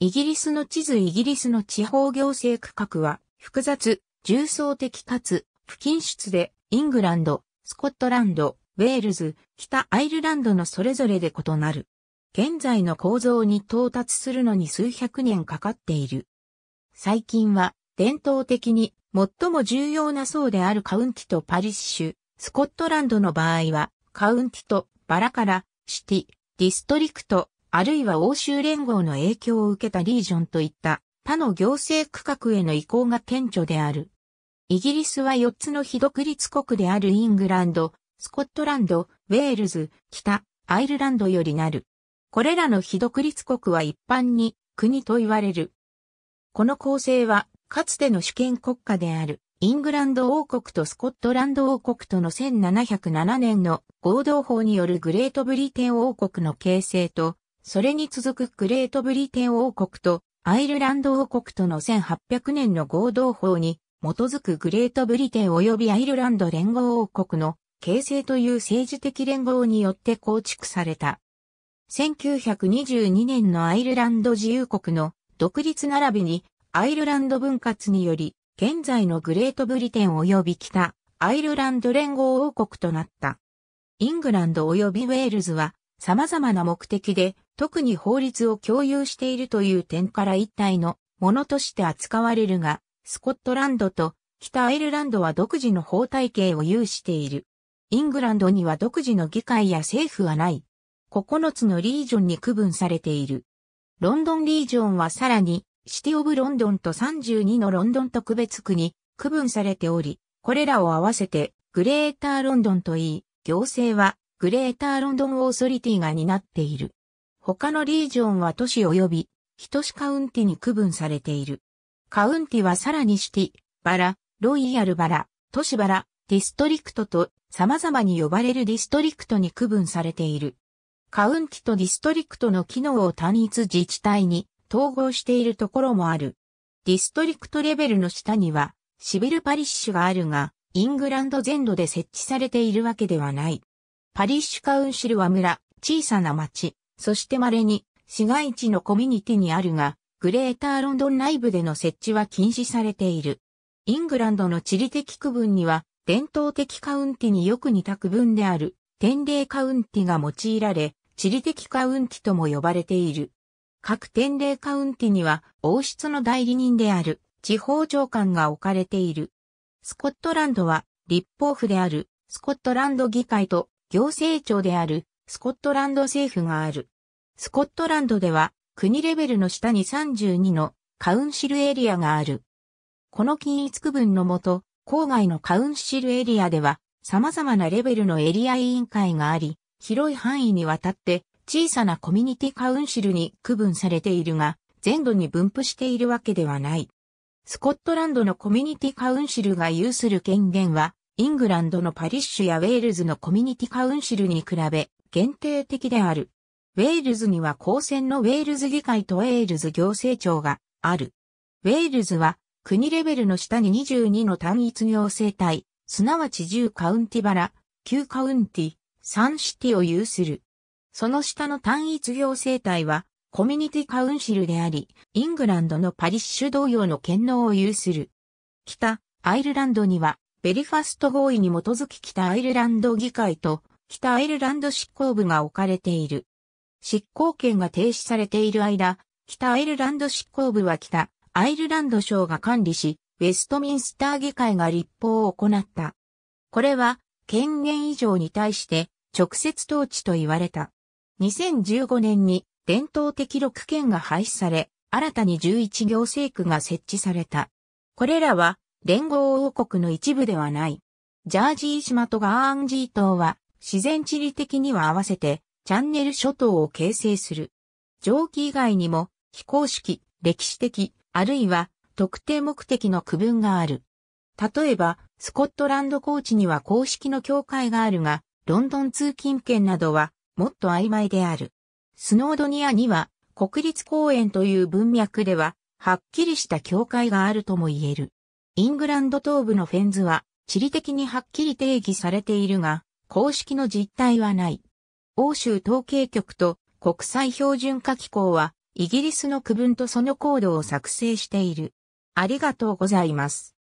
イギリスの地図イギリスの地方行政区画は複雑、重層的かつ不均質でイングランド、スコットランド、ウェールズ、北アイルランドのそれぞれで異なる。現在の構造に到達するのに数百年かかっている。最近は伝統的に最も重要な層であるカウンティとパリッシュ、スコットランドの場合はカウンティとバラからシティ、ディストリクト、あるいは欧州連合の影響を受けたリージョンといった他の行政区画への移行が顕著である。イギリスは4つの非独立国であるイングランド、スコットランド、ウェールズ、北、アイルランドよりなる。これらの非独立国は一般に国と言われる。この構成は、かつての主権国家である、イングランド王国とスコットランド王国との1707年の合同法によるグレートブリテン王国の形成とそれに続くグレートブリテン王国とアイルランド王国との1800年の合同法に基づくグレートブリテン及びアイルランド連合王国の形成という政治的連合によって構築された。1922年のアイルランド自由国の独立並びにアイルランド分割により現在のグレートブリテン及び北アイルランド連合王国となった。イングランド及びウェールズは様々な目的で特に法律を共有しているという点から一体のものとして扱われるが、スコットランドと北アイルランドは独自の法体系を有している。イングランドには独自の議会や政府はない。9つのリージョンに区分されている。ロンドンリージョンはさらに、シティオブロンドンと32のロンドン特別区に区分されており、これらを合わせてグレーターロンドンといい、行政はグレーターロンドンオーソリティが担っている。他のリージョンは都市及び、としカウンティに区分されている。カウンティはさらにシティ、バラ、ロイヤルバラ、都市バラ、ディストリクトと様々に呼ばれるディストリクトに区分されている。カウンティとディストリクトの機能を単一自治体に統合しているところもある。ディストリクトレベルの下にはシビルパリッシュがあるが、イングランド全土で設置されているわけではない。パリッシュカウンシルは村、小さな町、そして稀に市街地のコミュニティにあるが、グレーターロンドン内部での設置は禁止されている。イングランドの地理的区分には、伝統的カウンティによく似た区分である、天霊カウンティが用いられ、地理的カウンティとも呼ばれている。各天霊カウンティには、王室の代理人である、地方長官が置かれている。スコットランドは、立法府である、スコットランド議会と、行政庁である、スコットランド政府がある。スコットランドでは、国レベルの下に32のカウンシルエリアがある。この均一区分のもと、郊外のカウンシルエリアでは、様々なレベルのエリア委員会があり、広い範囲にわたって小さなコミュニティカウンシルに区分されているが、全土に分布しているわけではない。スコットランドのコミュニティカウンシルが有する権限は、イングランドのパリッシュやウェールズのコミュニティカウンシルに比べ限定的である。ウェールズには公選のウェールズ議会とウェールズ行政庁がある。ウェールズは国レベルの下に22の単一行政体、すなわち10カウンティバラ、9カウンティ、3シティを有する。その下の単一行政体はコミュニティカウンシルであり、イングランドのパリッシュ同様の権能を有する。北アイルランドにはベリファスト合意に基づき北アイルランド議会と北アイルランド執行部が置かれている。執行権が停止されている間、北アイルランド執行部は北アイルランド省が管理し、ウェストミンスター議会が立法を行った。これは、権限以上に対して直接統治と言われた。2015年に伝統的6県が廃止され、新たに11行政区が設置された。これらは連合王国の一部ではない。ジャージー島とガーンジー島は自然地理的には合わせてチャンネル諸島を形成する。蒸気以外にも非公式、歴史的、あるいは特定目的の区分がある。例えば、スコットランド高地には公式の境界があるが、ロンドン通勤圏などはもっと曖昧である。スノードニアには国立公園という文脈では、はっきりした境界があるとも言える。イングランド東部のフェンズは地理的にはっきり定義されているが、公式の実態はない。欧州統計局と国際標準化機構はイギリスの区分とそのコードを作成している。ありがとうございます。